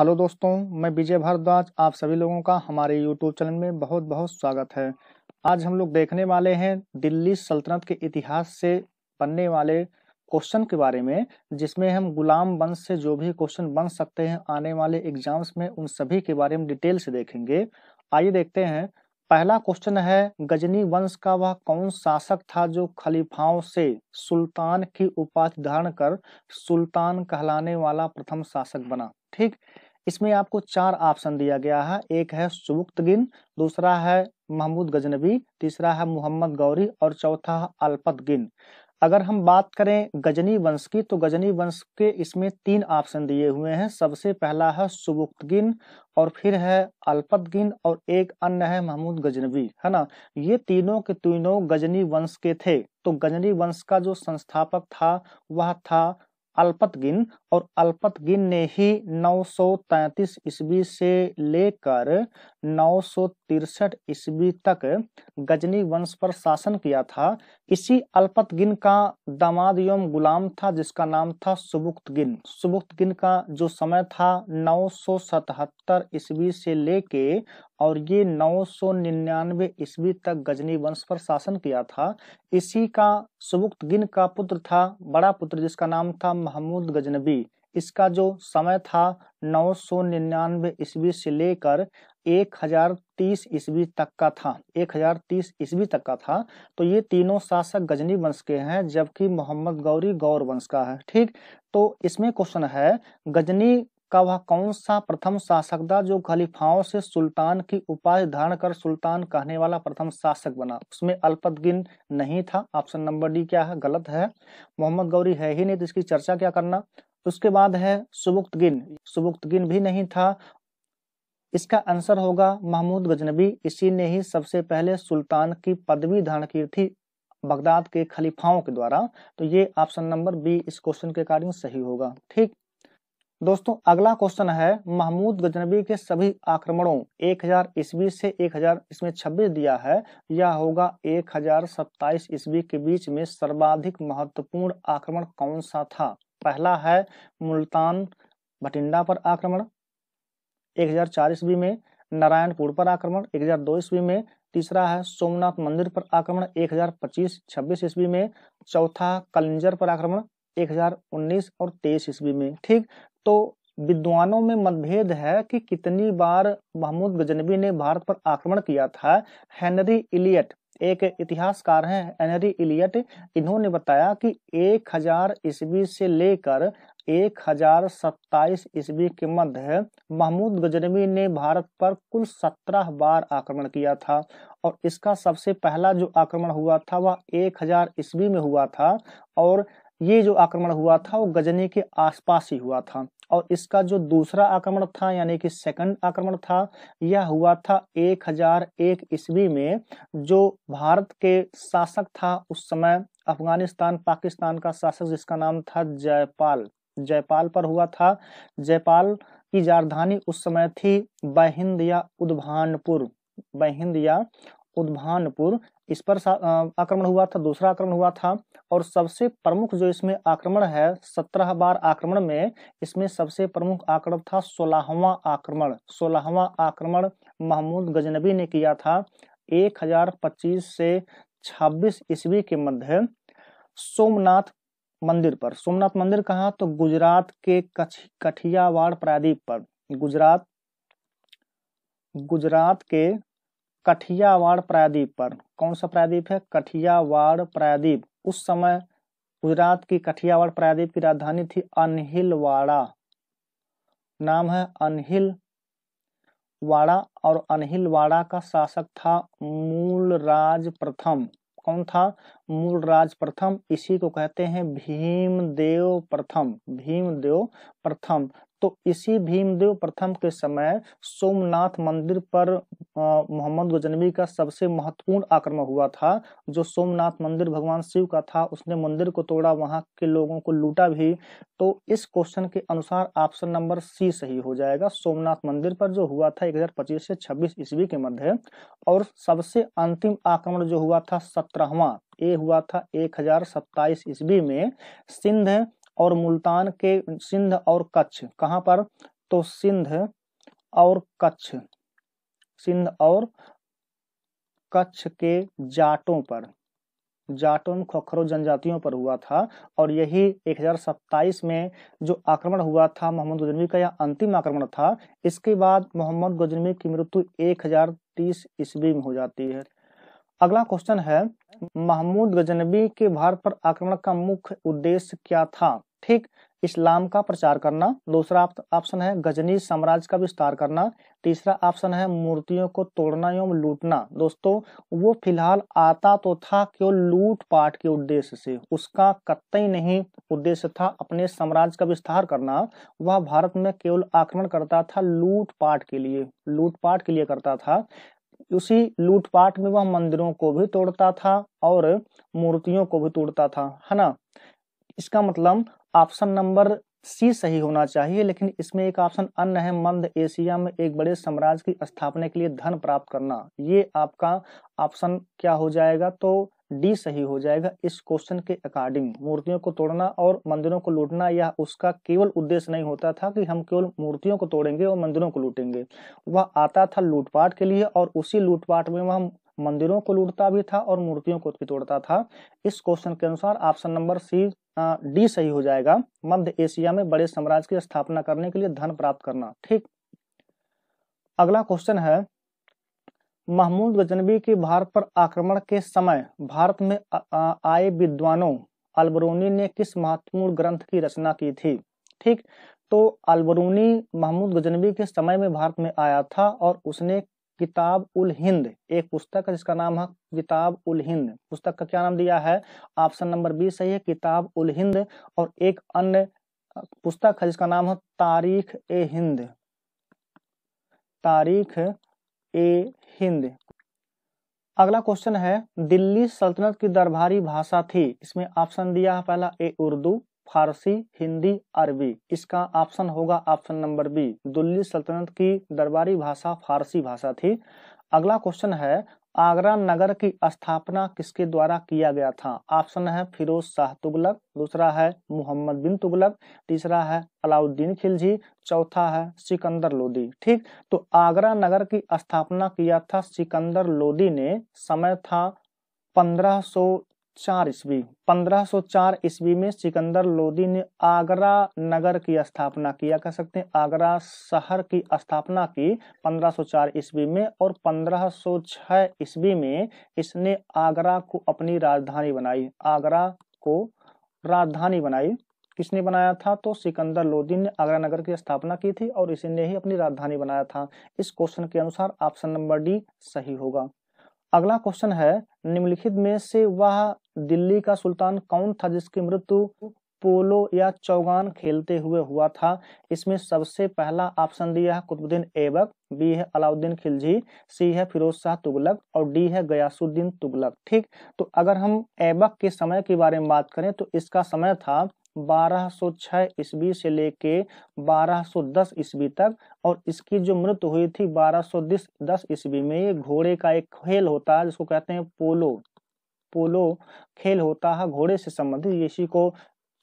hello दोस्तों मैं विजय भारद्वाज आप सभी लोगों का हमारे यूट्यूब चैनल में बहुत बहुत स्वागत है आज हम लोग देखने वाले हैं दिल्ली सल्तनत के इतिहास से बनने वाले क्वेश्चन के बारे में जिसमें हम गुलाम वंश से जो भी क्वेश्चन बन सकते हैं आने वाले एग्जाम्स में उन सभी के बारे में डिटेल से देखेंगे आइए देखते हैं पहला क्वेश्चन है गजनी वंश का वह कौन शासक था जो खलीफाओं से सुल्तान की उपाधि धारण कर सुल्तान कहलाने वाला प्रथम शासक बना ठीक इसमें आपको चार ऑप्शन दिया गया है एक है सुबुक्त गिन दूसरा है महमूद गजनबी तीसरा है मोहम्मद गौरी और चौथा है अल्पत गिन अगर हम बात करें गजनी वंश की तो गजनी वंश के इसमें तीन ऑप्शन दिए हुए हैं सबसे पहला है सुबुक्त गिन और फिर है गिन और एक अन्य है महमूद गजनबी है ना ये तीनों के तीनों गजनी वंश के थे तो गजनी वंश का जो संस्थापक था वह था अल्पतगिन और अल्पतगिन ने ही 933 ईस्वी से लेकर नौ ईस्वी तक गजनी वंश पर शासन किया था इसी अल्पतगिन का दामाद एवं गुलाम था जिसका नाम था सुबुक्तगिन सुबुक्तगिन का जो समय था नौ ईस्वी से लेके और ये 999 ईस्वी तक गजनी वंश पर शासन किया था इसी का सुबुक्तगिन का पुत्र था बड़ा पुत्र जिसका नाम था महमूद गजनबी इसका जो समय था नौ सौ निन्यानवे ईस्वी से लेकर एक हजार तीस ईस्वी तक का था एक हजार तीस ईस्वी तक का था तो ये तीनों शासक गजनी वंश के हैं जबकि मोहम्मद गौरी गौर वंश का है ठीक तो इसमें क्वेश्चन है गजनी का वह कौन सा प्रथम शासक था जो खलीफाओं से सुल्तान की उपाधि धारण कर सुल्तान कहने वाला प्रथम शासक बना उसमें अल्पदगिन नहीं था ऑप्शन नंबर डी क्या है गलत है मोहम्मद गौरी है ही नहीं तो इसकी चर्चा क्या करना उसके बाद है सुबुक्त गिन सुबुक्त गिन भी नहीं था इसका आंसर होगा महमूद गजनबी इसी ने ही सबसे पहले सुल्तान की पदवी धारण की थी बगदाद के खलीफाओं के द्वारा तो ये ऑप्शन नंबर बी इस क्वेश्चन के अकॉर्डिंग सही होगा ठीक दोस्तों अगला क्वेश्चन है महमूद गजनबी के सभी आक्रमणों 1000 हजार ईस्वी से 1000 हजार इसमें छब्बीस दिया है यह होगा 1027 हजार ईस्वी के बीच में सर्वाधिक महत्वपूर्ण आक्रमण कौन सा था पहला है मुल्तान भटिंडा पर आक्रमण एक हजार चार ईस्वी में नारायणपुर पर आक्रमण एक हजार दो ईस्वी में तीसरा है सोमनाथ मंदिर पर आक्रमण एक हजार पच्चीस छब्बीस ईस्वी में चौथा कलिंजर पर आक्रमण एक हजार उन्नीस और तेईस ईस्वी में ठीक तो विद्वानों में मतभेद है कि कितनी बार महमूद गजनबी ने भारत पर आक्रमण किया था हेनरी इलियट एक इतिहासकार हैं एनरी इलियट इन्होंने बताया कि 1000 हजार ईस्वी से लेकर एक हजार सत्ताईस ईस्वी के मध्य महमूद गजनवी ने भारत पर कुल सत्रह बार आक्रमण किया था और इसका सबसे पहला जो आक्रमण हुआ था वह एक हजार ईस्वी में हुआ था और ये जो आक्रमण हुआ था वो गजनी के आसपास ही हुआ था और इसका जो दूसरा आक्रमण था यानी कि सेकंड आक्रमण था यह हुआ था 1001 ईस्वी में जो भारत के शासक था उस समय अफगानिस्तान पाकिस्तान का शासक जिसका नाम था जयपाल जयपाल पर हुआ था जयपाल की राजधानी उस समय थी बहिंद या उद्भानपुर बहिंद या उद्भानपुर इस पर आक्रमण हुआ था दूसरा आक्रमण हुआ था और सबसे प्रमुख जो इसमें आक्रमण है सत्रह बार आक्रमण में इसमें सबसे प्रमुख आक्रमण था सोलहवा आक्रमण सोलहवा आक्रमण महमूद गजनबी ने किया था 1025 से 26 ईस्वी के मध्य सोमनाथ मंदिर पर सोमनाथ मंदिर कहाँ तो गुजरात के कछ कठियावाड़ प्रादीप पर गुजरात गुजरात के कठियावाड़ प्रायद्वीप पर कौन सा प्रायद्वीप है कठियावाड़ प्रायद्वीप उस समय गुजरात की कठियावाड़ प्रायद्वीप की राजधानी थी अनहिलवाड़ा नाम है अनहिल वाड़ा और अनहिलवाड़ा का शासक था मूलराज प्रथम कौन था मूलराज प्रथम इसी को कहते हैं भीमदेव प्रथम भीमदेव प्रथम तो इसी भीमदेव प्रथम के समय सोमनाथ मंदिर पर मोहम्मद गजनवी का सबसे महत्वपूर्ण आक्रमण हुआ था जो सोमनाथ मंदिर भगवान शिव का था उसने मंदिर को तोड़ा वहां के लोगों को लूटा भी तो इस क्वेश्चन के अनुसार ऑप्शन नंबर सी सही हो जाएगा सोमनाथ मंदिर पर जो हुआ था 1025 से 26 ईस्वी के मध्य और सबसे अंतिम आक्रमण जो हुआ था सत्रहवा ये हुआ था एक हजार ईस्वी में सिंध और मुल्तान के सिंध और कच्छ कहाँ पर तो सिंध और कच्छ सिंध और कच्छ के जाटों पर जाटों खोखरों जनजातियों पर हुआ था और यही 1027 में जो आक्रमण हुआ था मोहम्मद गजनवी का यह अंतिम आक्रमण था इसके बाद मोहम्मद गजनवी की मृत्यु 1030 ईस्वी में हो जाती है अगला क्वेश्चन है महमूद गजनबी के भारत पर आक्रमण का मुख्य उद्देश्य क्या था ठीक इस्लाम का प्रचार करना दूसरा ऑप्शन है गजनी साम्राज्य का विस्तार करना तीसरा ऑप्शन है मूर्तियों को तोड़ना एवं लूटना दोस्तों वो फिलहाल आता तो था केवल लूट पाट के उद्देश्य से उसका कतई नहीं उद्देश्य था अपने साम्राज्य का विस्तार करना वह भारत में केवल आक्रमण करता था लूट पाट के लिए लूट पाट के लिए करता था उसी लूटपाट में वह मंदिरों को भी तोड़ता था और मूर्तियों को भी तोड़ता था है ना इसका मतलब ऑप्शन नंबर सी सही होना चाहिए लेकिन इसमें एक ऑप्शन अन्य है मंद एशिया में एक बड़े साम्राज्य की स्थापना के लिए धन प्राप्त करना ये आपका ऑप्शन क्या हो जाएगा तो डी सही हो जाएगा इस क्वेश्चन के अकॉर्डिंग मूर्तियों को तोड़ना और मंदिरों को लूटना यह उसका केवल उद्देश्य नहीं होता था कि हम केवल मूर्तियों को तोड़ेंगे और मंदिरों को लूटेंगे वह आता था लूटपाट के लिए और उसी लूटपाट में वह मंदिरों को लूटता भी था और मूर्तियों को भी तोड़ता था इस क्वेश्चन के अनुसार ऑप्शन नंबर सी डी सही हो जाएगा मध्य एशिया में बड़े साम्राज्य की स्थापना करने के लिए धन प्राप्त करना ठीक अगला क्वेश्चन है महमूद गजनबी के भारत पर आक्रमण के समय भारत में आए विद्वानों अलबरूनी ने किस महत्वपूर्ण ग्रंथ की रचना की थी ठीक तो अलबरूनी महमूद गजनबी के समय में भारत में आया था और उसने किताब उल हिंद एक पुस्तक है जिसका नाम है किताब उल हिंद पुस्तक का क्या नाम दिया है ऑप्शन नंबर बी सही है किताब उल हिंद और एक अन्य पुस्तक है जिसका नाम है तारीख ए हिंद तारीख ए हिंद अगला क्वेश्चन है दिल्ली सल्तनत की दरबारी भाषा थी इसमें ऑप्शन दिया है पहला ए उर्दू फारसी हिंदी अरबी इसका ऑप्शन होगा ऑप्शन नंबर बी दिल्ली सल्तनत की दरबारी भाषा फारसी भाषा थी अगला क्वेश्चन है आगरा नगर की स्थापना किसके द्वारा किया गया था ऑप्शन है फिरोज शाह तुगलक दूसरा है मोहम्मद बिन तुगलक तीसरा है अलाउद्दीन खिलजी चौथा है सिकंदर लोदी ठीक तो आगरा नगर की स्थापना किया था सिकंदर लोदी ने समय था सो चार ईस्वी चार ईस्वी में सिकंदर लोदी ने आगरा नगर की स्थापना किया कह सकते हैं आगरा शहर की स्थापना की 1504 ईस्वी में और 1506 ईस्वी में इसने आगरा को अपनी राजधानी बनाई आगरा को राजधानी बनाई किसने बनाया था तो सिकंदर लोदी ने आगरा नगर की स्थापना की थी और इसने ही अपनी राजधानी बनाया था इस क्वेश्चन के अनुसार ऑप्शन नंबर डी सही होगा अगला क्वेश्चन है निम्नलिखित में से वह दिल्ली का सुल्तान कौन था जिसकी मृत्यु पोलो या चौगान खेलते हुए हुआ था इसमें सबसे पहला ऑप्शन दिया है कुतुबुद्दीन ऐबक बी है अलाउद्दीन खिलजी सी है फिरोज शाह तुगलक और डी है गयासुद्दीन तुगलक ठीक तो अगर हम ऐबक के समय के बारे में बात करें तो इसका समय था 1206 ईस्वी से लेके 1210 ईस्वी तक और इसकी जो मृत्यु हुई थी 1210 दस ईस्वी में ये घोड़े का एक खेल होता है जिसको कहते हैं पोलो पोलो खेल होता है घोड़े से संबंधित इसी को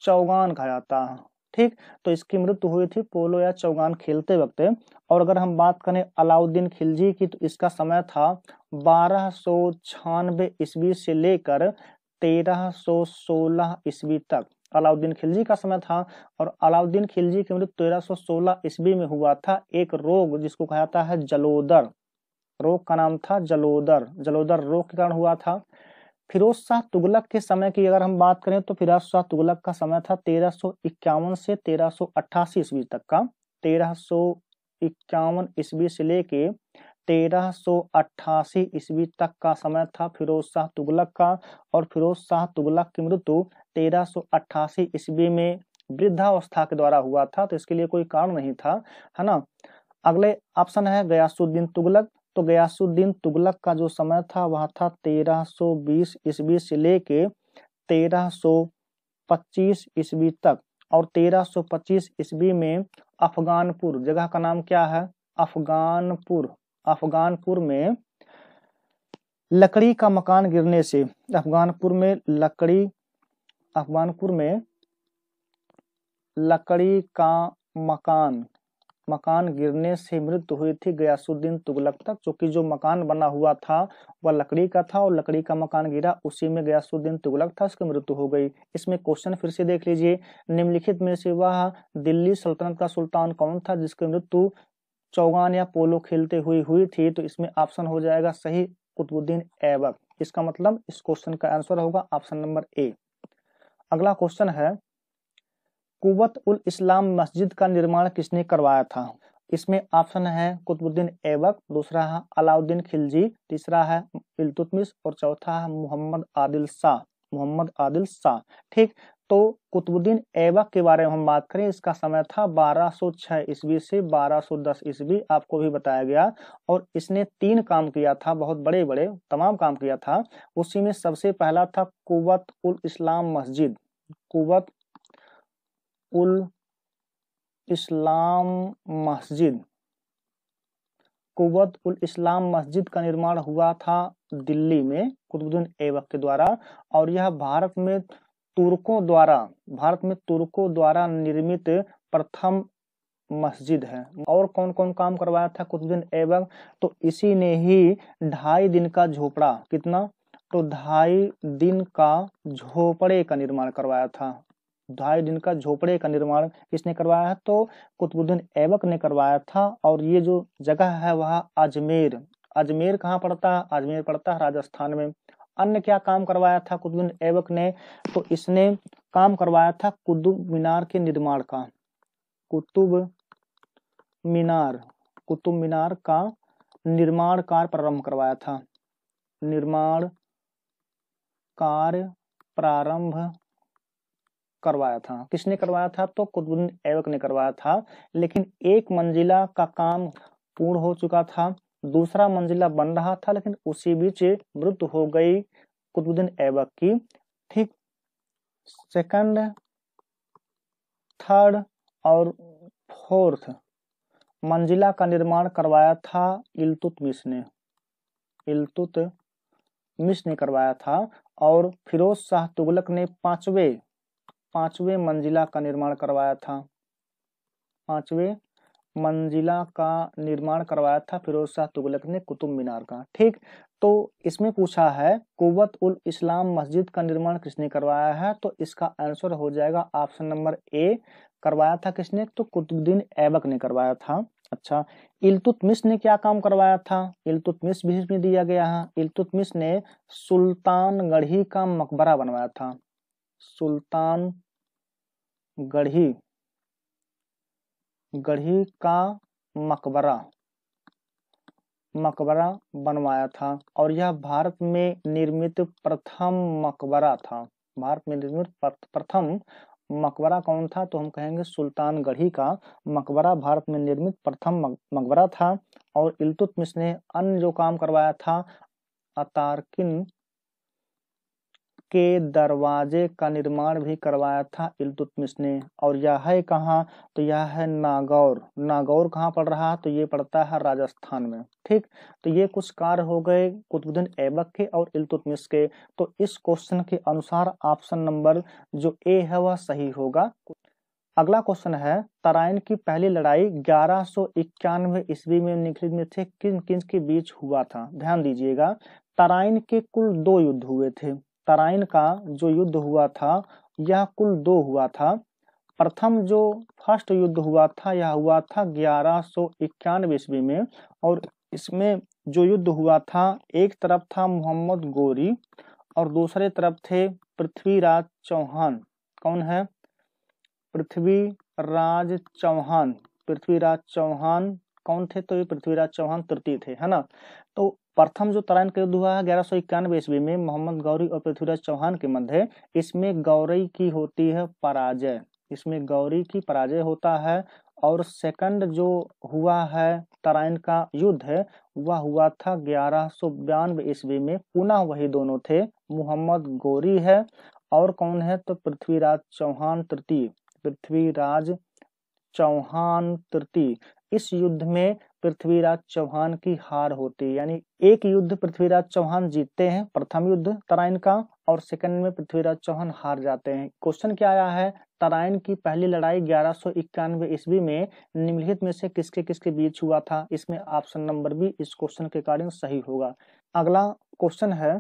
चौगान कहा जाता है ठीक तो इसकी मृत्यु हुई थी पोलो या चौगान खेलते वक्त और अगर हम बात करें अलाउद्दीन खिलजी की तो इसका समय था बारह सौ ईस्वी से लेकर 1316 ईस्वी तक अलाउद्दीन खिलजी का समय था और अलाउद्दीन खिलजी की मृत्यु तेरह सोलह ईस्वी में हुआ था एक रोग जिसको कहा जाता है जलोदर रोग का नाम था जलोदर जलोदर रोग के कारण हुआ था फिरोज शाह तुगलक के समय की अगर हम बात करें तो फिरोज शाह तुगलक का समय था तेरह इक्यावन से तेरह अट्ठासी ईस्वी तक का तेरह इक्यावन ईस्वी से लेके तेरह अट्ठासी ईस्वी तक का समय था फिरोज शाह तुगलक का और फिरोज शाह तुगलक की मृत्यु तेरह ईस्वी में वृद्धावस्था के द्वारा हुआ था तो इसके लिए कोई कारण नहीं था है ना अगले ऑप्शन है गयासुद्दीन तुगलक तो गयासुद्दीन तुगलक का जो समय था वह था 1320 ईस्वी से लेके 1325 ईस्वी तक और 1325 ईस्वी में अफगानपुर जगह का नाम क्या है अफगानपुर अफगानपुर में लकड़ी का मकान गिरने से अफगानपुर में लकड़ी अफगानपुर में लकड़ी का मकान मकान गिरने से मृत्यु हुई थी गयासुद्दीन तुगलक तक क्योंकि जो मकान बना हुआ था वह लकड़ी का था और लकड़ी का मकान गिरा उसी में गयासुद्दीन तुगलक था उसकी मृत्यु हो गई इसमें क्वेश्चन फिर से देख लीजिए निम्नलिखित में से वह दिल्ली सल्तनत का सुल्तान कौन था जिसकी मृत्यु चौगान या पोलो खेलते हुए हुई थी तो इसमें ऑप्शन हो जाएगा सही कुतुबुद्दीन ऐबक इसका मतलब इस क्वेश्चन का आंसर होगा ऑप्शन नंबर ए अगला क्वेश्चन है कुवत उल इस्लाम मस्जिद का निर्माण किसने करवाया था इसमें ऑप्शन है कुतुबुद्दीन ऐबक दूसरा है अलाउद्दीन खिलजी तीसरा है इलतुतमिस और चौथा है मोहम्मद आदिल शाह मोहम्मद आदिल शाह ठीक तो कुतुबुद्दीन ऐबक के बारे में हम बात करें इसका समय था 1206 ईस्वी से 1210 ईस्वी आपको भी बताया गया और इसने तीन काम किया था बहुत बड़े बड़े तमाम काम किया था उसी में सबसे पहला था कुवत उल इस्लाम मस्जिद कुवत उल इस्लाम मस्जिद कुवत उल इस्लाम मस्जिद का निर्माण हुआ था दिल्ली में कुतुबुद्दीन ऐबक के द्वारा और यह भारत में तुर्कों द्वारा भारत में तुर्कों द्वारा निर्मित प्रथम मस्जिद है और कौन कौन काम करवाया था दिन एवं तो इसी ने ही ढाई दिन का झोपड़ा कितना तो ढाई दिन का झोपड़े का निर्माण करवाया था ढाई दिन का झोपड़े का निर्माण किसने करवाया है तो कुतुबुद्दीन ऐबक ने करवाया था और ये जो जगह है वह अजमेर अजमेर कहाँ पड़ता है अजमेर पड़ता है राजस्थान में अन्य क्या काम करवाया था कुतुबुद्दीन ऐबक ने तो इसने काम करवाया था कुतुब मीनार के निर्माण का कुतुब मीनार कुतुब मीनार का निर्माण कार्य प्रारंभ करवाया था निर्माण कार्य प्रारंभ करवाया था किसने करवाया था तो कुतुबुद्दीन ऐबक ने करवाया था लेकिन एक मंजिला का काम पूर्ण हो चुका था दूसरा मंजिला बन रहा था लेकिन उसी बीच मृत हो गई कुतुबुद्दीन ऐबक की ठीक सेकंड थर्ड और फोर्थ मंजिला का निर्माण करवाया था इलतुतमिश ने इलतुतमिश ने करवाया था और फिरोज शाह तुगलक ने पांचवे पांचवे मंजिला का निर्माण करवाया था पांचवे मंजिला का निर्माण करवाया था फिरोज शाह तुगलक ने कुतुब मीनार का ठीक तो इसमें पूछा है कुवत उल इस्लाम मस्जिद का निर्माण किसने करवाया है तो इसका आंसर हो जाएगा ऑप्शन नंबर ए करवाया था किसने तो कुतुबुद्दीन ऐबक ने करवाया था अच्छा इल्तुतमिश ने क्या काम करवाया था इल्तुतमिश भी इसमें दिया गया है इल्तुतमिश ने सुल्तान गढ़ी का मकबरा बनवाया था सुल्तान गढ़ी गढ़ी का मकबरा मकबरा बनवाया था और यह भारत में निर्मित प्रथम मकबरा था भारत में निर्मित प्रथम मकबरा कौन था तो हम कहेंगे सुल्तान गढ़ी का मकबरा भारत में निर्मित प्रथम मकबरा था और इलतुतमिश ने अन्य जो काम करवाया था अतारकिन के दरवाजे का निर्माण भी करवाया था इलतुतमिश ने और यह है कहाँ तो यह है नागौर नागौर कहाँ पड़ रहा तो ये पड़ता है राजस्थान में ठीक तो ये कुछ कार्य हो गए कुतुबुद्दीन ऐबक के और इलतुतमिश के तो इस क्वेश्चन के अनुसार ऑप्शन नंबर जो ए है वह सही होगा अगला क्वेश्चन है तराइन की पहली लड़ाई ग्यारह सौ इक्यानवे ईस्वी में निखिल में थे किन किन के बीच हुआ था ध्यान दीजिएगा तराइन के कुल दो युद्ध हुए थे तराइन का जो युद्ध हुआ था यह कुल दो हुआ था प्रथम जो फर्स्ट युद्ध हुआ था यह हुआ था ग्यारह सौ इक्यानवे ईस्वी में और इसमें जो युद्ध हुआ था एक तरफ था मोहम्मद गोरी और दूसरे तरफ थे पृथ्वीराज चौहान कौन है पृथ्वीराज चौहान पृथ्वीराज चौहान कौन थे तो ये पृथ्वीराज चौहान तृतीय थे है ना तो प्रथम जो तराइन का युद्ध हुआ है ग्यारह सौ इक्यानवे ईस्वी में मोहम्मद गौरी और पृथ्वीराज चौहान के मध्य इसमें गौरी की होती है पराजय इसमें गौरी की पराजय होता है और सेकंड जो हुआ है तराइन का युद्ध है वह हुआ था ग्यारह सौ बयानवे ईस्वी में पुनः वही दोनों थे मोहम्मद गौरी है और कौन है तो पृथ्वीराज चौहान तृतीय पृथ्वीराज चौहान तृतीय इस युद्ध में पृथ्वीराज चौहान की हार होती है यानी एक युद्ध पृथ्वीराज चौहान जीतते हैं प्रथम युद्ध तराइन का और सेकंड में पृथ्वीराज चौहान हार जाते हैं क्वेश्चन क्या आया है तराइन की पहली लड़ाई ग्यारह सौ इक्यानवे ईस्वी में निम्नलिखित में से किसके किसके बीच हुआ था इसमें ऑप्शन नंबर बी इस क्वेश्चन के कारण सही होगा अगला क्वेश्चन है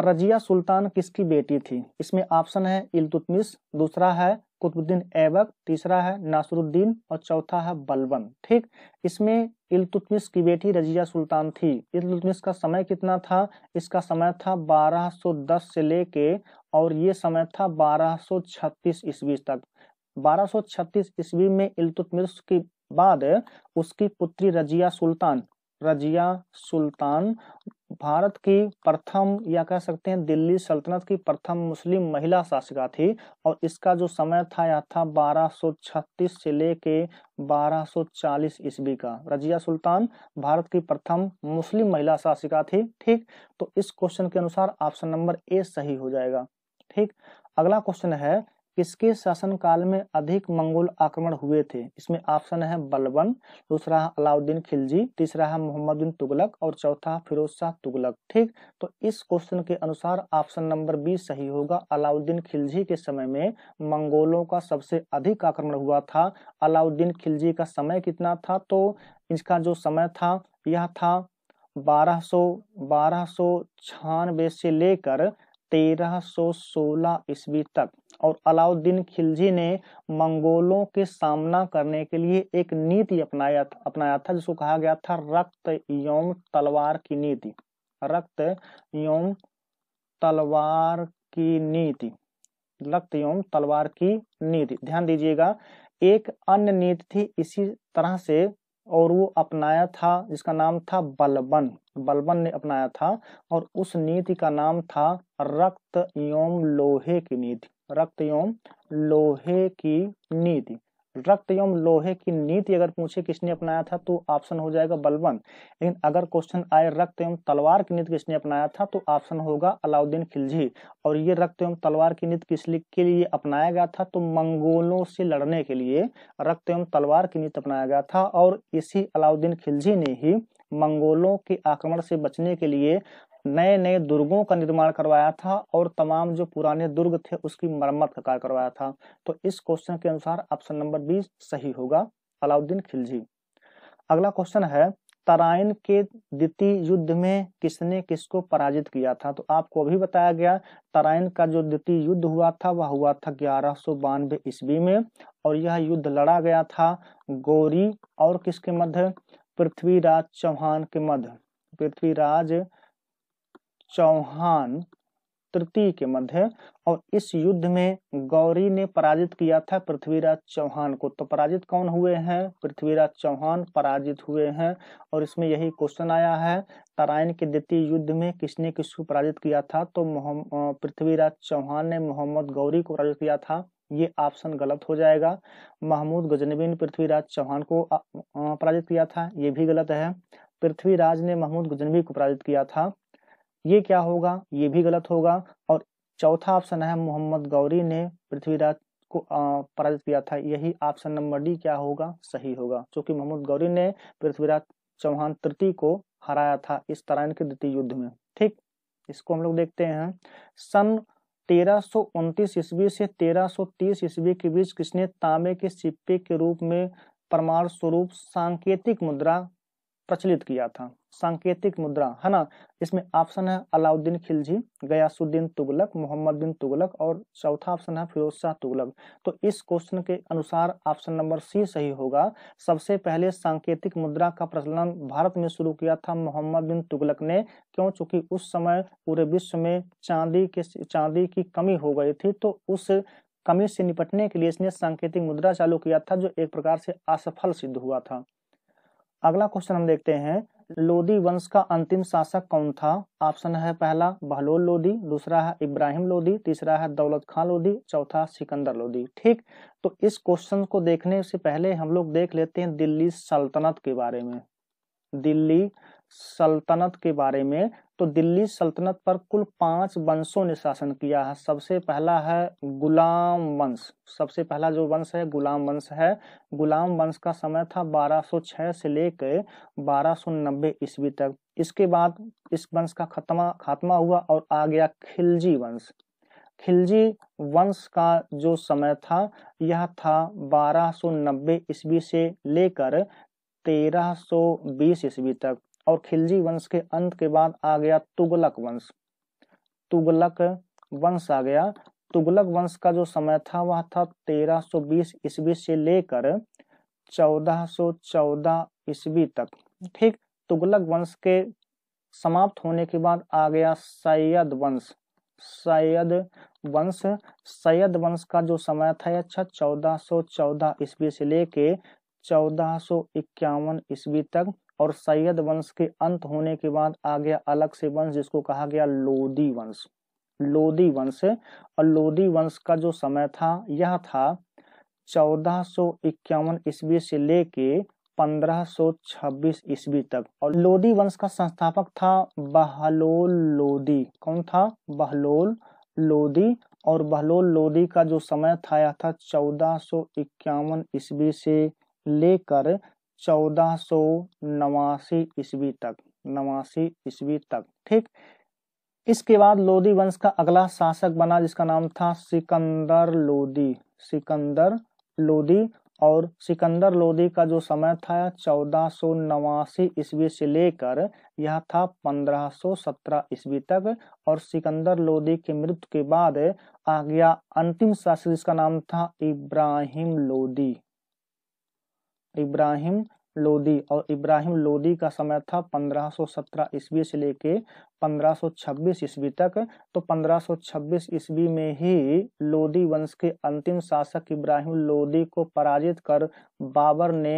रजिया सुल्तान किसकी बेटी थी इसमें ऑप्शन है इलतुतमिस दूसरा है कुतुबुद्दीन ऐबक तीसरा है नासरुद्दीन और चौथा है बलबन ठीक इसमें इलतुतमिश की बेटी रजिया सुल्तान थी इलतुतमिश का समय कितना था इसका समय था 1210 से लेके और ये समय था 1236 ईस्वी तक 1236 ईस्वी में इलतुतमिश के बाद उसकी पुत्री रजिया सुल्तान रजिया सुल्तान भारत की प्रथम या कह सकते हैं दिल्ली सल्तनत की प्रथम मुस्लिम महिला शासिका थी और इसका जो समय था यह था 1236 से लेके 1240 ईस्वी का रजिया सुल्तान भारत की प्रथम मुस्लिम महिला शासिका थी ठीक तो इस क्वेश्चन के अनुसार ऑप्शन नंबर ए सही हो जाएगा ठीक अगला क्वेश्चन है किसके शासनकाल में अधिक मंगोल आक्रमण हुए थे इसमें ऑप्शन है बलबन दूसरा है अलाउद्दीन खिलजी तीसरा है मोहम्मद बिन तुगलक और चौथा फिरोज शाह तुगलक ठीक तो इस क्वेश्चन के अनुसार ऑप्शन नंबर बी सही होगा अलाउद्दीन खिलजी के समय में मंगोलों का सबसे अधिक आक्रमण हुआ था अलाउद्दीन खिलजी का समय कितना था तो इसका जो समय था यह था बारह सौ बारह सौ छियानवे से लेकर 1316 ईस्वी तक और अलाउद्दीन खिलजी ने मंगोलों के सामना करने के लिए एक नीति अपनाया अपनाया था जिसको कहा गया था रक्त यौम तलवार की नीति रक्त यौम तलवार की नीति रक्त यौम तलवार की नीति ध्यान दीजिएगा एक अन्य नीति थी इसी तरह से और वो अपनाया था जिसका नाम था बलबन बलबन ने अपनाया था और उस नीति का नाम था रक्त एवं लोहे की नीति रक्त एवं लोहे की नीति रक्त एवं लोहे की नीति अगर पूछे किसने अपनाया था तो ऑप्शन हो जाएगा बलबन लेकिन अगर क्वेश्चन आए रक्त एवं तलवार की नीति किसने अपनाया था तो ऑप्शन होगा अलाउद्दीन खिलजी और ये रक्त एवं तलवार की नीति किस के लिए अपनाया गया था तो मंगोलों से लड़ने के लिए रक्त एवं तलवार की नीति अपनाया गया था और इसी अलाउद्दीन खिलजी ने ही मंगोलों के आक्रमण से बचने के लिए नए नए दुर्गों का निर्माण करवाया था और तमाम जो पुराने दुर्ग थे उसकी मरम्मत का कार्य करवाया था तो इस क्वेश्चन के अनुसार ऑप्शन नंबर बी सही होगा अलाउद्दीन खिलजी अगला क्वेश्चन है तराइन के द्वितीय युद्ध में किसने किसको पराजित किया था तो आपको अभी बताया गया तराइन का जो द्वितीय युद्ध हुआ था वह हुआ था ग्यारह सौ ईस्वी में और यह युद्ध लड़ा गया था गौरी और किसके मध्य पृथ्वीराज चौहान के मध्य पृथ्वीराज चौहान तृतीय के मध्य और इस युद्ध में गौरी ने पराजित किया था पृथ्वीराज चौहान को तो पराजित कौन हुए हैं पृथ्वीराज चौहान पराजित हुए हैं और इसमें यही क्वेश्चन आया है तराइन के द्वितीय युद्ध में किसने किसको पराजित किया था तो पृथ्वीराज चौहान ने मोहम्मद गौरी को पराजित किया था ये ऑप्शन गलत हो जाएगा महमूद गजनबी ने पृथ्वीराज चौहान को पराजित किया था ये भी गलत है पृथ्वीराज ने महमूद गजनबी को पराजित किया था ये क्या होगा ये भी गलत होगा और चौथा ऑप्शन है मोहम्मद गौरी ने पृथ्वीराज को पराजित किया था यही ऑप्शन नंबर डी क्या होगा सही होगा क्योंकि मोहम्मद गौरी ने पृथ्वीराज चौहान तृतीय को हराया था इस तरह के द्वितीय युद्ध में ठीक इसको हम लोग देखते हैं सन तेरह ईस्वी से 1330 ईस्वी के बीच किसने तांबे के सिप्पे के रूप में प्रमाण स्वरूप सांकेतिक मुद्रा प्रचलित किया था सांकेतिक मुद्रा है ना इसमें ऑप्शन है अलाउद्दीन खिलजी गयासुद्दीन तुगलक मोहम्मद बिन तुगलक और चौथा ऑप्शन है फिरोज शाह तुगलक तो इस क्वेश्चन के अनुसार ऑप्शन नंबर सी सही होगा सबसे पहले सांकेतिक मुद्रा का प्रचलन भारत में शुरू किया था मोहम्मद बिन तुगलक ने क्यों चूंकि उस समय पूरे विश्व में चांदी के चांदी की कमी हो गई थी तो उस कमी से निपटने के लिए इसने सांकेतिक मुद्रा चालू किया था जो एक प्रकार से असफल सिद्ध हुआ था अगला क्वेश्चन हम देखते हैं लोदी वंश का अंतिम शासक कौन था ऑप्शन है पहला बहलोल लोदी दूसरा है इब्राहिम लोदी तीसरा है दौलत खां लोदी चौथा सिकंदर लोदी ठीक तो इस क्वेश्चन को देखने से पहले हम लोग देख लेते हैं दिल्ली सल्तनत के बारे में दिल्ली सल्तनत के बारे में तो दिल्ली सल्तनत पर कुल पांच वंशों ने शासन किया है सबसे पहला है गुलाम वंश सबसे पहला जो वंश है गुलाम वंश है गुलाम वंश का समय था 1206 से लेकर 1290 ईस्वी तक इसके बाद इस वंश का खत्मा खात्मा हुआ और आ गया खिलजी वंश खिलजी वंश का जो समय था यह था 1290 ईस्वी से लेकर 1320 ईस्वी तक और खिलजी वंश के अंत के बाद आ गया तुगलक वंश तुगलक वंश आ गया तुगलक वंश का जो समय था वह था 1320 ईस्वी से लेकर 1414 ईस्वी तक ठीक तुगलक वंश के समाप्त होने के बाद आ गया सैयद वंश सैयद वंश सैयद वंश का जो समय था यह अच्छा 1414 ईस्वी से लेके चौदह इक्यावन ईस्वी तक और सैयद वंश के अंत होने के बाद आ गया अलग से वंश जिसको कहा गया लोदी वंश लोदी वंश और लोदी वंश का जो समय था यह था चौदह सो इक्यावन ईस्वी से लेके छब्बीस ईस्वी तक और लोदी वंश का संस्थापक था बहलोल लोदी कौन था बहलोल लोदी और बहलोल लोदी का जो समय था यह था चौदह सो इक्यावन ईस्वी से लेकर चौदह नवासी ईस्वी तक नवासी ईस्वी तक ठीक इसके बाद लोदी वंश का अगला शासक बना जिसका नाम था सिकंदर लोदी सिकंदर लोदी और सिकंदर लोदी का जो समय था चौदह सो नवासी ईस्वी से लेकर यह था पंद्रह सो सत्रह ईस्वी तक और सिकंदर लोदी की मृत्यु के बाद आ गया अंतिम शासक जिसका नाम था इब्राहिम लोदी इब्राहिम लोदी और इब्राहिम लोदी का समय था 1517 ईस्वी से लेके 1526 ईस्वी तक तो 1526 ईस्वी में ही लोदी वंश के अंतिम शासक इब्राहिम लोदी को पराजित कर बाबर ने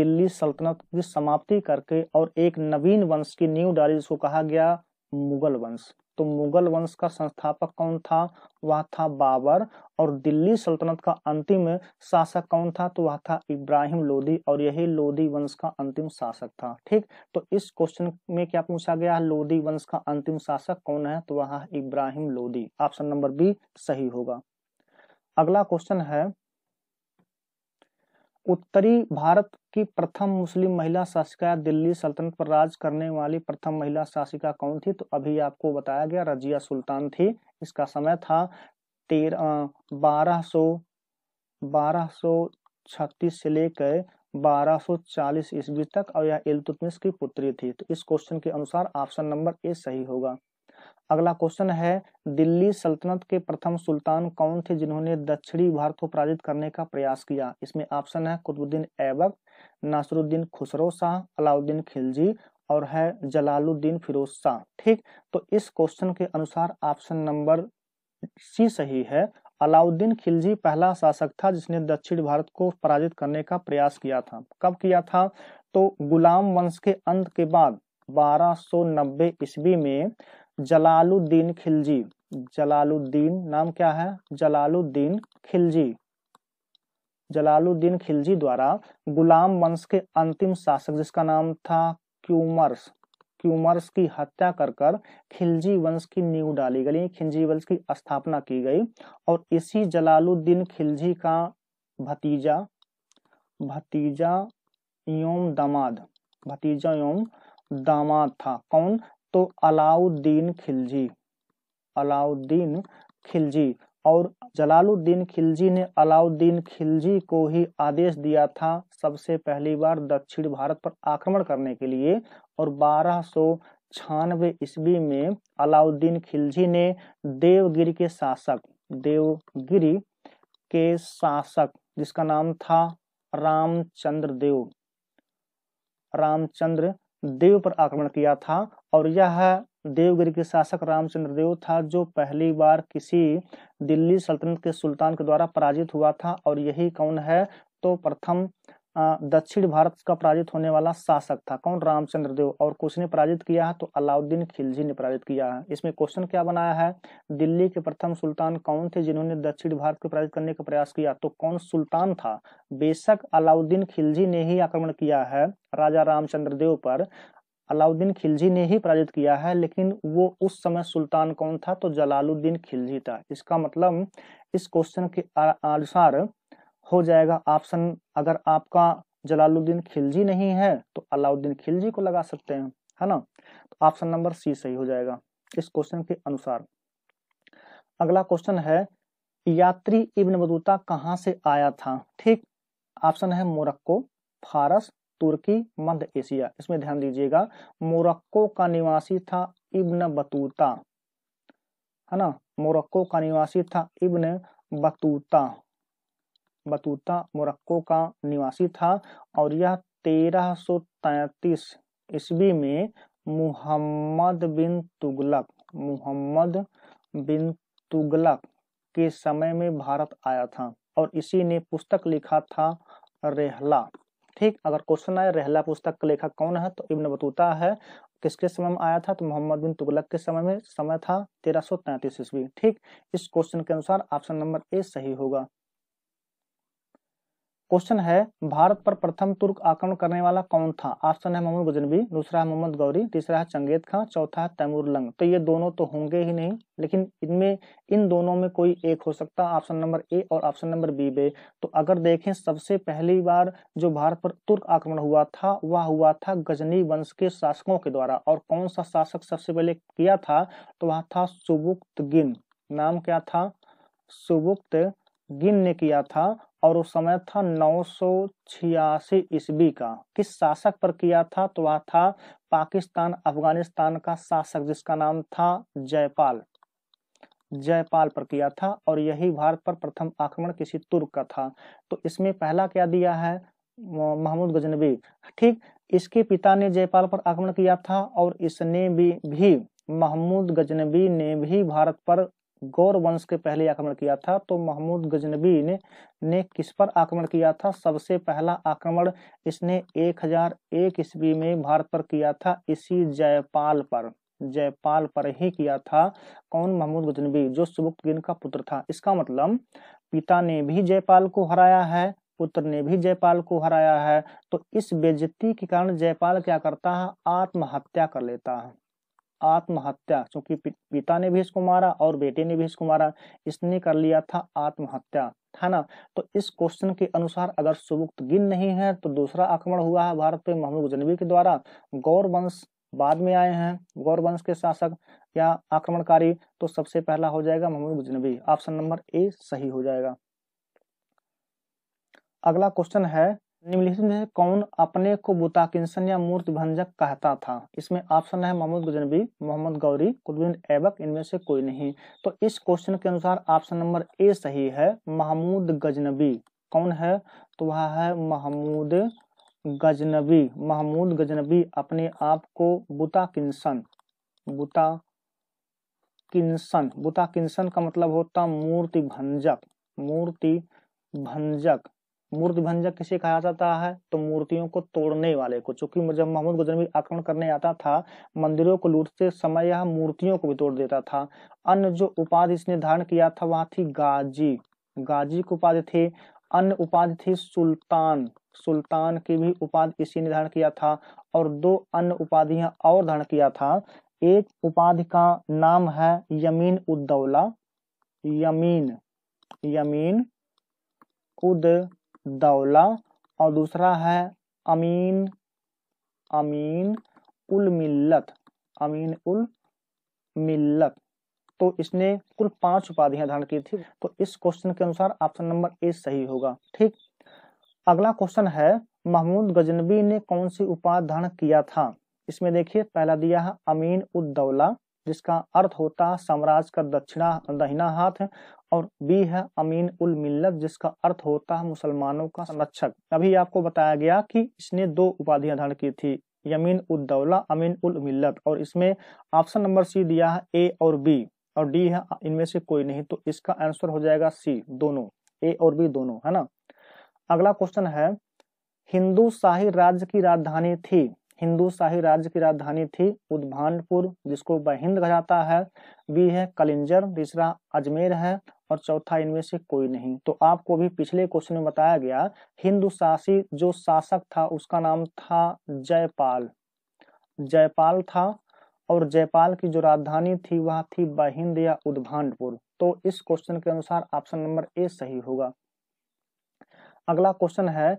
दिल्ली सल्तनत की समाप्ति करके और एक नवीन वंश की न्यू डाली जिसको कहा गया मुगल वंश तो मुगल वंश का संस्थापक कौन था वह था बाबर और दिल्ली सल्तनत का अंतिम शासक कौन था तो वह था इब्राहिम लोधी और यही लोधी वंश का अंतिम शासक था ठीक तो इस क्वेश्चन में क्या पूछा गया लोधी वंश का अंतिम शासक कौन है तो वह Ibrahim Lodhi option number B सही होगा अगला क्वेश्चन है उत्तरी भारत की प्रथम मुस्लिम महिला शासिका दिल्ली सल्तनत पर राज करने वाली प्रथम महिला शासिका कौन थी तो अभी आपको बताया गया रजिया सुल्तान थी इसका समय था तेरह बारह सो बारह सो छत्तीस से लेकर 1240 ईस्वी तक और यह इलतुतमिश की पुत्री थी तो इस क्वेश्चन के अनुसार ऑप्शन नंबर ए सही होगा अगला क्वेश्चन है दिल्ली सल्तनत के प्रथम सुल्तान कौन थे जिन्होंने दक्षिणी भारत को पराजित करने का प्रयास किया इसमें ऑप्शन है कुतुबुद्दीन ऐबक नासरुद्दीन खुसरो शाह अलाउद्दीन खिलजी और है जलालुद्दीन फिरोज शाह ठीक तो इस क्वेश्चन के अनुसार ऑप्शन नंबर सी सही है अलाउद्दीन खिलजी पहला शासक था जिसने दक्षिण भारत को पराजित करने का प्रयास किया था कब किया था तो गुलाम वंश के अंत के बाद 1290 ईस्वी में जलालुद्दीन खिलजी जलालुद्दीन नाम क्या है जलालुद्दीन खिलजी जलालुद्दीन खिलजी द्वारा गुलाम वंश के अंतिम शासक जिसका नाम था क्यूमर्स क्यूमर्स की हत्या कर कर खिलजी वंश की नींव डाली गई खिलजी वंश की स्थापना की गई और इसी जलालुद्दीन खिलजी का भतीजा भतीजा योम दामाद भतीजा योम दामाद था कौन तो अलाउद्दीन खिलजी अलाउद्दीन खिलजी और जलालुद्दीन खिलजी ने अलाउद्दीन खिलजी को ही आदेश दिया था सबसे पहली बार दक्षिण भारत पर आक्रमण करने के लिए और बारह छानवे ईस्वी में अलाउद्दीन खिलजी ने देवगिरी के शासक देवगिरी के शासक जिसका नाम था रामचंद्र देव रामचंद्र देव पर आक्रमण किया था और यह देवगिरी के शासक रामचंद्र देव था जो पहली बार किसी दिल्ली सल्तनत के सुल्तान के द्वारा पराजित हुआ था और यही कौन है तो प्रथम दक्षिण भारत का पराजित होने वाला शासक था कौन रामचंद्र देव और किसने पराजित किया है तो अलाउद्दीन खिलजी ने पराजित किया है इसमें क्वेश्चन क्या बनाया है दिल्ली के प्रथम सुल्तान कौन थे जिन्होंने दक्षिण भारत को पराजित करने का प्रयास किया तो कौन सुल्तान था बेशक अलाउद्दीन खिलजी ने ही आक्रमण किया है राजा रामचंद्र देव पर अलाउद्दीन खिलजी ने ही पराजित किया है लेकिन वो उस समय सुल्तान कौन था तो जलालुद्दीन खिलजी था इसका मतलब इस क्वेश्चन के अनुसार हो जाएगा ऑप्शन अगर आपका जलालुद्दीन खिलजी नहीं है तो अलाउद्दीन खिलजी को लगा सकते हैं है ना तो ऑप्शन नंबर सी सही हो जाएगा इस क्वेश्चन के अनुसार अगला क्वेश्चन है यात्री इब्न बतूता कहाँ से आया था ठीक ऑप्शन है मोरक्को फारस तुर्की मध्य एशिया इसमें ध्यान दीजिएगा मोरक्को का निवासी था इब्न बतूता है ना मोरक्को का निवासी था इब्न बतूता बतूता मोरक्को का निवासी था और यह तेरह सौ तैतीस ईस्वी में मुहम्मद बिन तुगलक मुहम्मद बिन तुगलक के समय में भारत आया था और इसी ने पुस्तक लिखा था रेहला ठीक अगर क्वेश्चन आए रेहला पुस्तक का लेखक कौन है तो इब्न बतूता है किसके समय में आया था तो मोहम्मद बिन तुगलक के समय में समय था तेरह ईस्वी ठीक इस क्वेश्चन के अनुसार ऑप्शन नंबर ए सही होगा क्वेश्चन है भारत पर प्रथम तुर्क आक्रमण करने वाला कौन था ऑप्शन है मोहम्मद गजनबी दूसरा है मोहम्मद गौरी तीसरा है चंगेज खां चौथा है तैमूर लंग तो ये दोनों तो होंगे ही नहीं लेकिन इनमें इन दोनों में कोई एक हो सकता है ऑप्शन नंबर ए और ऑप्शन नंबर बी बे तो अगर देखें सबसे पहली बार जो भारत पर तुर्क आक्रमण हुआ था वह हुआ था गजनी वंश के शासकों के द्वारा और कौन सा शासक सबसे पहले किया था तो वह था सुबुक्त गिन नाम क्या था सुबुक्त गिन ने किया था और उस समय था नौ सौ छियासी ईस्वी का किस शासक पर किया था तो वह था पाकिस्तान अफगानिस्तान का शासक जिसका नाम था जयपाल जयपाल पर किया था और यही भारत पर प्रथम आक्रमण किसी तुर्क का था तो इसमें पहला क्या दिया है महमूद गजनबी ठीक इसके पिता ने जयपाल पर आक्रमण किया था और इसने भी, भी महमूद गजनबी ने भी भारत पर गौर वंश के पहले आक्रमण किया था तो महमूद गजनबी ने ने किस पर आक्रमण किया था सबसे पहला आक्रमण इसने 1001 हजार ईस्वी में भारत पर किया था इसी जयपाल पर जयपाल पर ही किया था कौन महमूद गजनबी जो गिन का पुत्र था इसका मतलब पिता ने भी जयपाल को हराया है पुत्र ने भी जयपाल को हराया है तो इस बेजती के कारण जयपाल क्या करता है आत्महत्या कर लेता है आत्महत्या क्योंकि पिता ने भी इसको मारा और बेटे ने भी इसको मारा इसने कर लिया था आत्महत्या है ना तो इस क्वेश्चन के अनुसार अगर सुबुक्त गिन नहीं है तो दूसरा आक्रमण हुआ है भारत पे मोहम्मद गजनबी के द्वारा गौर वंश बाद में आए हैं गौर वंश के शासक या आक्रमणकारी तो सबसे पहला हो जाएगा Mohammad Ghaznavi option number A सही हो जाएगा अगला क्वेश्चन है निम्नलिखित में कौन अपने को बुताकिंसन या मूर्त भंजक कहता था इसमें ऑप्शन है मोहम्मद गजनबी मोहम्मद गौरी कुतुबीन ऐबक इनमें से कोई नहीं तो इस क्वेश्चन के अनुसार ऑप्शन नंबर ए सही है महमूद गजनबी कौन है तो वह है महमूद गजनबी महमूद गजनबी अपने आप को बुताकिंसन बुता किंसन बुता किंसन का मतलब होता मूर्ति भंजक मूर्ति भंजक मूर्ति भंजक किसे कहा जाता है तो मूर्तियों को तोड़ने वाले को चूंकि जब महमूद गजनवी आक्रमण करने आता था मंदिरों को लूटते समय यह मूर्तियों को भी तोड़ देता था अन्य जो उपाधि इसने धारण किया था वहां थी गाजी गाजी की उपाधि थी अन्य उपाधि थी सुल्तान सुल्तान की भी उपाधि इसी ने धारण किया था और दो अन्य उपाधियां और धारण किया था एक उपाधि का नाम है यमीन उद्दौला यमीन यमीन उद दौला और दूसरा है अमीन अमीन उल मिल्लत अमीन उल मिल्लत तो इसने कुल पांच उपाधियां धारण की थी तो इस क्वेश्चन के अनुसार ऑप्शन नंबर ए सही होगा ठीक अगला क्वेश्चन है महमूद गजनबी ने कौन सी उपाधि धारण किया था इसमें देखिए पहला दिया है अमीन उद्दौला जिसका अर्थ होता है साम्राज्य का दक्षिणा दहिना हाथ और बी है अमीन उल मिल्लत जिसका अर्थ होता है मुसलमानों का संरक्षक अभी आपको बताया गया कि इसने दो उपाधियां धारण की थी यमीन उद्दौला अमीन उल मिल्लत और इसमें ऑप्शन नंबर सी दिया है ए और बी और डी है इनमें से कोई नहीं तो इसका आंसर हो जाएगा सी दोनों ए और बी दोनों है ना अगला क्वेश्चन है हिंदू शाही राज्य की राजधानी थी हिंदू शाही राज्य की राजधानी थी उद्भानपुर जिसको बहिंद कहा जाता है बी है कलिंजर तीसरा अजमेर है और चौथा इनमें से कोई नहीं तो आपको भी पिछले क्वेश्चन में बताया गया हिंदू शासी जो शासक था उसका नाम था जयपाल जयपाल था और जयपाल की जो राजधानी थी वह थी बहिंद या उद्भांडपुर तो इस क्वेश्चन के अनुसार ऑप्शन नंबर ए सही होगा अगला क्वेश्चन है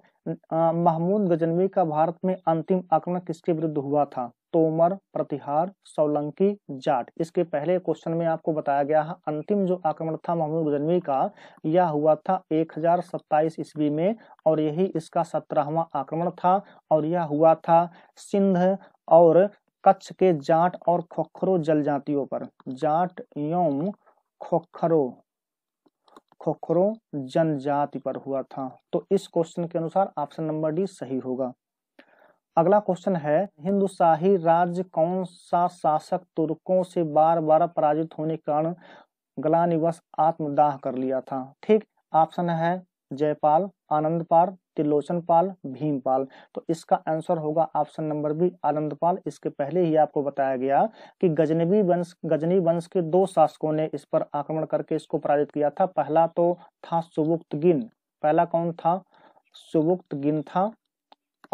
महमूद गजनवी का भारत में अंतिम आक्रमण किसके विरुद्ध हुआ था तोमर प्रतिहार सोलंकी जाट इसके पहले क्वेश्चन में आपको बताया गया है अंतिम जो आक्रमण था महमूद गजनवी का यह हुआ था 1027 ईस्वी में और यही इसका सत्रहवा आक्रमण था और यह हुआ था सिंध और कच्छ के जाट और खोखरो जनजातियों पर जाट एवं खोखरो खोखरो जनजाति पर हुआ था तो इस क्वेश्चन के अनुसार ऑप्शन नंबर डी सही होगा अगला क्वेश्चन है हिंदुशाही राज्य कौन सा शासक तुर्कों से बार बार पराजित होने के कारण गलानिवश आत्मदाह कर लिया था ठीक ऑप्शन है जयपाल आनंदपाल त्रिलोचन पाल भीमपाल तो इसका आंसर होगा ऑप्शन नंबर बी आनंदपाल इसके पहले ही आपको बताया गया कि गजनवी वंश गजनी वंश के दो शासकों ने इस पर आक्रमण करके इसको पराजित किया था पहला तो था सुबुक्त गिन पहला कौन था सुबुक्त गिन था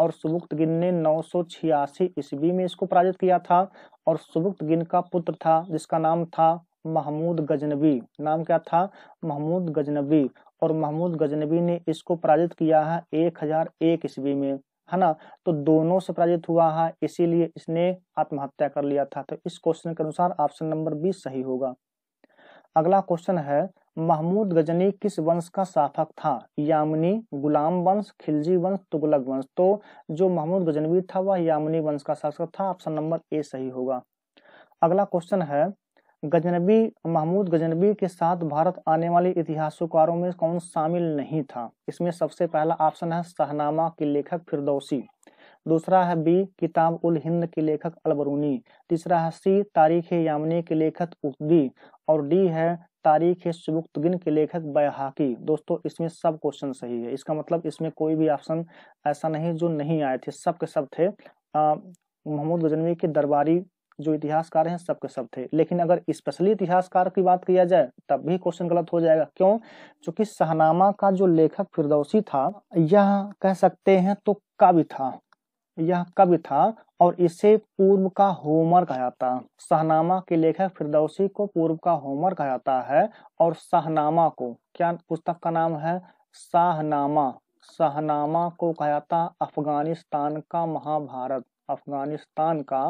और सुबुक्त गिन ने नौ ईस्वी में इसको पराजित किया था और सुबुक्त गिन का पुत्र था जिसका नाम था महमूद गजनबी नाम क्या था महमूद गजनबी और महमूद गजनबी ने इसको पराजित किया है एक हजार एक ईस्वी में है ना तो दोनों से पराजित हुआ है इसीलिए इसने आत्महत्या कर लिया था तो इस क्वेश्चन के अनुसार ऑप्शन नंबर बी सही होगा अगला क्वेश्चन है महमूद गजनी किस वंश का शासक था यामनी गुलाम वंश खिलजी वंश तुगलक वंश तो जो महमूद गजनवी था वह यामनी वंश का शासक था ऑप्शन नंबर ए सही होगा अगला क्वेश्चन है गजनबी महमूद गजनबी के साथ भारत आने वाले इतिहासकारों में कौन शामिल नहीं था इसमें सबसे पहला ऑप्शन है सहनामा के लेखक फिरदौसी दूसरा है बी किताब उल हिंद के लेखक अलबरूनी तीसरा है सी तारीख यामनी के लेखक उद्दी और डी है तारीख सुबुक्तगिन के लेखक बयाहाकी दोस्तों इसमें सब क्वेश्चन सही है इसका मतलब इसमें कोई भी ऑप्शन ऐसा नहीं जो नहीं आए थे सब के सब थे मोहम्मद गजनवी के दरबारी जो इतिहासकार हैं सबके सब थे लेकिन अगर स्पेशली इतिहासकार की बात किया जाए तब भी क्वेश्चन गलत हो जाएगा क्यों क्योंकि शाहनामा का जो लेखक फिरदौसी था यह कह सकते हैं तो कवि था यह कवि था और इसे पूर्व का होमर कहा जाता है शाहनामा के लेखक फिरदौसी को पूर्व का होमर कहा जाता है और शाहनामा को क्या पुस्तक का नाम है शाहनामा शाहनामा को कहा जाता अफगानिस्तान का महाभारत अफगानिस्तान का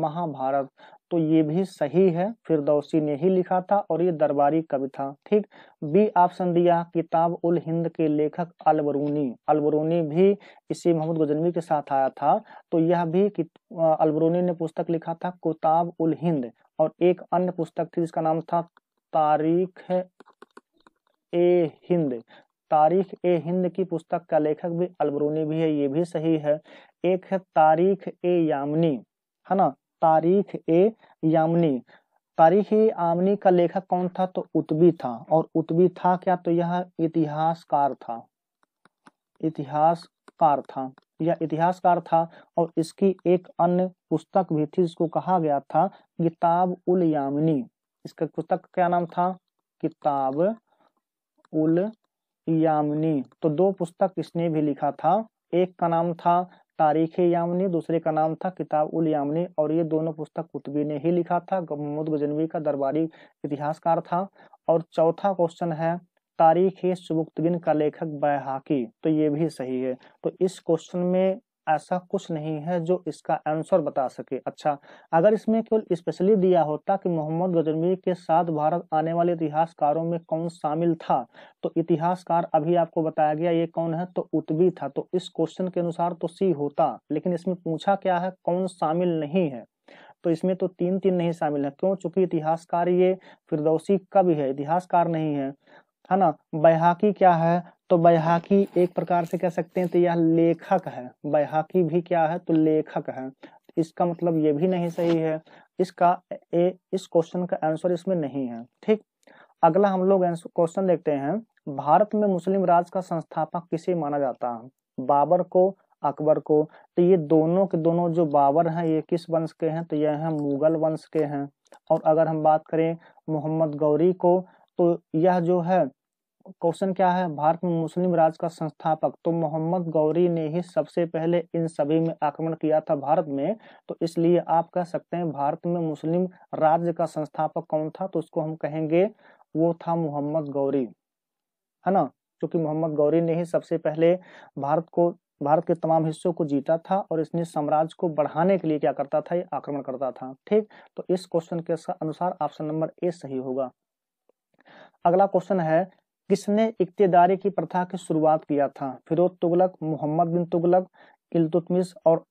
महाभारत तो ये भी सही है फिरदौसी ने ही लिखा था और ये दरबारी कवि था ठीक बी ऑप्शन दिया किताब उल हिंद के लेखक अलबरूनी अलबरूनी भी इसी मोहम्मद गजनवी के साथ आया था तो यह भी अलबरूनी ने पुस्तक लिखा था किताब उल हिंद और एक अन्य पुस्तक थी जिसका नाम था तारीख ए हिंद तारीख ए हिंद की पुस्तक का लेखक भी अलबरूनी भी है ये भी सही है एक है तारीख ए यामनी है ना तारीख ए यामनी तारीख ए आमनी का लेखक कौन था तो उत्बी था और उत्बी था क्या तो यह इतिहासकार था इतिहासकार था यह इतिहासकार था और इसकी एक अन्य पुस्तक भी थी जिसको कहा गया था किताब उल यामिनी इसका पुस्तक क्या नाम था किताब उल यामिनी तो दो पुस्तक इसने भी लिखा था एक का नाम था तारीख यामनी दूसरे का नाम था किताब उल यामनी और ये दोनों पुस्तक कुतुबी ने ही लिखा था मोहम्मद गजनवी का दरबारी इतिहासकार था और चौथा क्वेश्चन है तारीख सुबुक्तगिन का लेखक बैहाकी तो ये भी सही है तो इस क्वेश्चन में ऐसा कुछ नहीं है जो इसका आंसर बता सके अच्छा अगर इसमें केवल स्पेशली दिया होता कि मोहम्मद गजनवी के साथ भारत आने वाले इतिहासकारों में कौन शामिल था तो इतिहासकार अभी आपको बताया गया ये कौन है तो उत्वी था तो इस क्वेश्चन के अनुसार तो सी होता लेकिन इसमें पूछा क्या है कौन शामिल नहीं है तो इसमें तो तीन तीन नहीं शामिल है क्यों चूंकि इतिहासकार ये फिरदौसी कवि है इतिहासकार नहीं है है ना बैहाकी क्या है तो बैहाकी एक प्रकार से कह सकते हैं तो यह लेखक है बैहाकी भी क्या है तो लेखक है इसका मतलब ये भी नहीं सही है इसका ए, इस क्वेश्चन का आंसर इसमें नहीं है ठीक अगला हम लोग क्वेश्चन देखते हैं भारत में मुस्लिम राज का संस्थापक किसे माना जाता है बाबर को अकबर को तो ये दोनों के दोनों जो बाबर हैं ये किस वंश के हैं तो यह हैं मुगल वंश के हैं और अगर हम बात करें मोहम्मद गौरी को तो यह जो है क्वेश्चन क्या है भारत में मुस्लिम राज का संस्थापक तो मोहम्मद गौरी ने ही सबसे पहले इन सभी में आक्रमण किया था भारत में तो इसलिए आप कह सकते हैं भारत में मुस्लिम राज्य का संस्थापक कौन था तो उसको हम कहेंगे वो था मोहम्मद गौरी है ना क्योंकि मोहम्मद गौरी ने ही सबसे पहले भारत को भारत के तमाम हिस्सों को जीता था और इसने साम्राज्य को बढ़ाने के लिए क्या करता था ये आक्रमण करता था ठीक तो इस क्वेश्चन के अनुसार ऑप्शन नंबर ए सही होगा अगला क्वेश्चन है किसने इकतदारे की प्रथा की शुरुआत किया था फिरोज तुगलक मोहम्मद बिन तुगलक इलतुतमिस और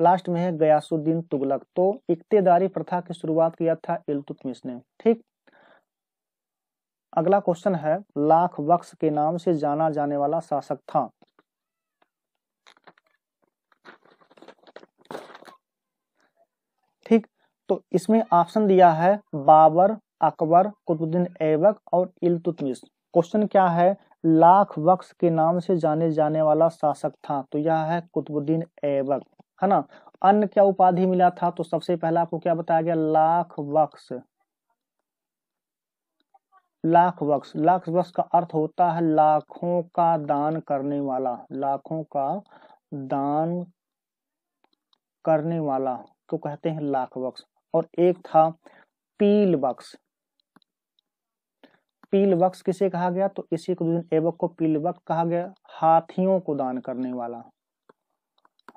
लास्ट में है गयासुद्दीन तुगलक तो इकतेदारी प्रथा की शुरुआत किया था इलतुतमिस ने ठीक अगला क्वेश्चन है लाख वक्स के नाम से जाना जाने वाला शासक था ठीक तो इसमें ऑप्शन दिया है बाबर अकबर कुतुबुद्दीन ऐबक और इलतुतमिश क्वेश्चन क्या है लाख वक्स के नाम से जाने जाने वाला शासक था तो यह है कुतुबुद्दीन ऐबक है ना अन्य क्या उपाधि मिला था तो सबसे पहला आपको क्या बताया गया lac wax lac wax lac wax का अर्थ होता है लाखों का दान करने वाला लाखों का दान करने वाला को कहते हैं लाख वक्स और एक था पील बक्स पील वक्स किसे कहा गया तो इसी क्वेश्चन एवक को पील वक्त कहा गया हाथियों को दान करने वाला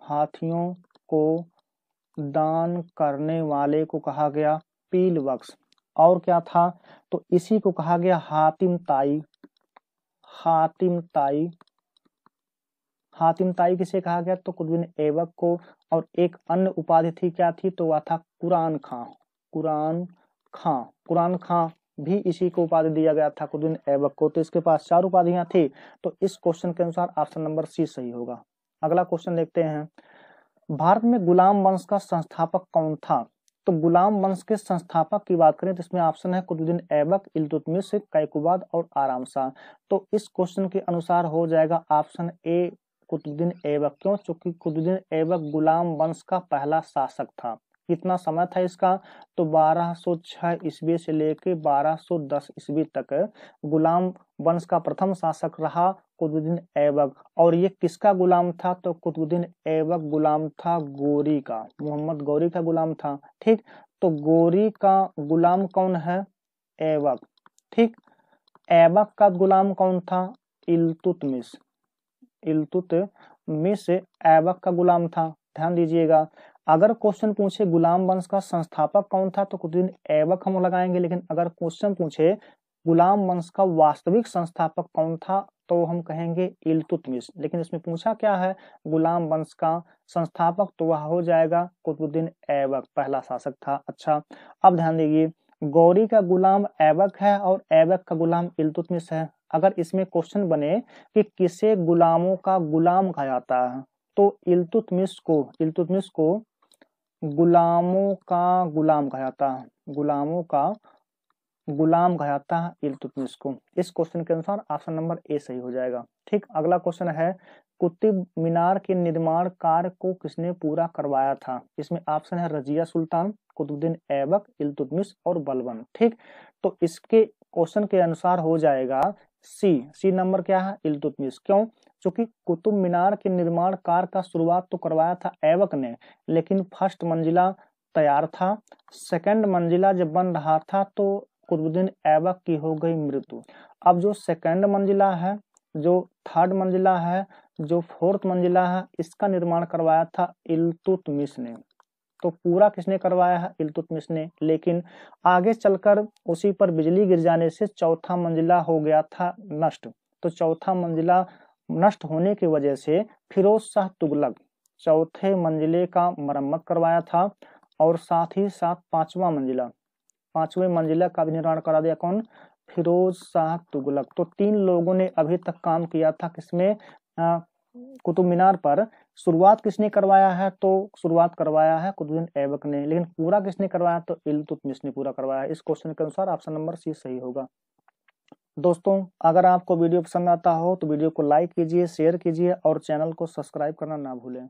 हाथियों को दान करने वाले को कहा गया पील वक्स और क्या था तो इसी को कहा गया हातिम ताई हातिम ताई हातिम ताई किसे कहा गया तो कुतबिन एवक को और एक अन्य उपाधि थी क्या थी तो वह था कुरान खां कुरान खां कुरान खां भी इसी को उपाधि दिया गया था कुदिन ऐबक को तो इसके पास चार उपाधियां थी तो इस क्वेश्चन के अनुसार ऑप्शन नंबर सी सही होगा अगला क्वेश्चन देखते हैं भारत में गुलाम वंश का संस्थापक कौन था तो गुलाम वंश के संस्थापक की बात करें तो इसमें ऑप्शन है कुतुद्दीन ऐबक इलतुतमिश कैकुबाद और आराम शाह तो इस क्वेश्चन के अनुसार हो जाएगा ऑप्शन ए कुतुद्दीन ऐबक क्यों चूंकि कुतुद्दीन ऐबक गुलाम वंश का पहला शासक था कितना समय था इसका तो 1206 ईस्वी से लेकर 1210 ईस्वी तक गुलाम वंश का प्रथम शासक रहा कुतुबुद्दीन ऐबक और ये किसका गुलाम था तो कुतुबुद्दीन ऐबक गुलाम था गोरी का मोहम्मद गौरी का गुलाम था ठीक तो गोरी का गुलाम कौन है ऐबक ठीक ऐबक का गुलाम कौन था इलतुत मिस ऐबक का गुलाम था ध्यान दीजिएगा अगर क्वेश्चन पूछे गुलाम वंश का संस्थापक कौन था तो कुतुद्दीन ऐबक हम लगाएंगे लेकिन अगर क्वेश्चन पूछे गुलाम वंश का वास्तविक संस्थापक कौन था तो हम कहेंगे इलतुतमिश लेकिन इसमें पूछा क्या है गुलाम वंश का संस्थापक तो वह हो जाएगा कुतुबुद्दीन ऐबक पहला शासक था अच्छा अब ध्यान दीजिए गौरी का गुलाम ऐबक है और ऐबक का गुलाम इलतुतमिश है अगर इसमें क्वेश्चन बने कि किसे गुलामों का गुलाम कहा जाता है तो इलतुतमिश को इलतुतमिश को गुलामों का गुलाम जाता है गुलामों का गुलाम जाता है इल्तुतमिश को इस क्वेश्चन के अनुसार ऑप्शन नंबर ए सही हो जाएगा ठीक अगला क्वेश्चन है कुतुब मीनार के निर्माण कार्य को किसने पूरा करवाया था इसमें ऑप्शन है रजिया सुल्तान कुतुबुद्दीन ऐबक इल्तुतमिश और बलबन ठीक तो इसके क्वेश्चन के अनुसार हो जाएगा सी सी नंबर क्या है इलतुतमिश क्यों क्योंकि कुतुब मीनार के निर्माण कार्य का शुरुआत तो करवाया था एवक ने लेकिन फर्स्ट मंजिला तैयार था सेकंड मंजिला जब बन रहा था तो कुतुबुद्दीन ऐबक की हो गई मृत्यु अब जो सेकंड मंजिला है जो थर्ड मंजिला है जो फोर्थ मंजिला है इसका निर्माण करवाया था इलतुतमिश ने तो पूरा किसने करवाया है इलतुतमिश ने लेकिन आगे चलकर उसी पर बिजली गिर जाने से चौथा मंजिला हो गया था नष्ट तो चौथा मंजिला नष्ट होने की वजह से फिरोज शाह तुगलक चौथे मंजिले का मरम्मत करवाया था और साथ ही साथ पांचवा मंजिला पांचवें मंजिला का भी निर्माण करा दिया कौन फिरोज शाह तुगलक तो तीन लोगों ने अभी तक काम किया था किसमें कुतुब मीनार पर शुरुआत किसने करवाया है तो शुरुआत करवाया है कुतुबुद्दीन ऐबक ने लेकिन पूरा किसने करवाया तो इलतुतमिश ने पूरा करवाया इस क्वेश्चन के अनुसार ऑप्शन नंबर सी सही होगा दोस्तों अगर आपको वीडियो पसंद आता हो तो वीडियो को लाइक कीजिए शेयर कीजिए और चैनल को सब्सक्राइब करना ना भूलें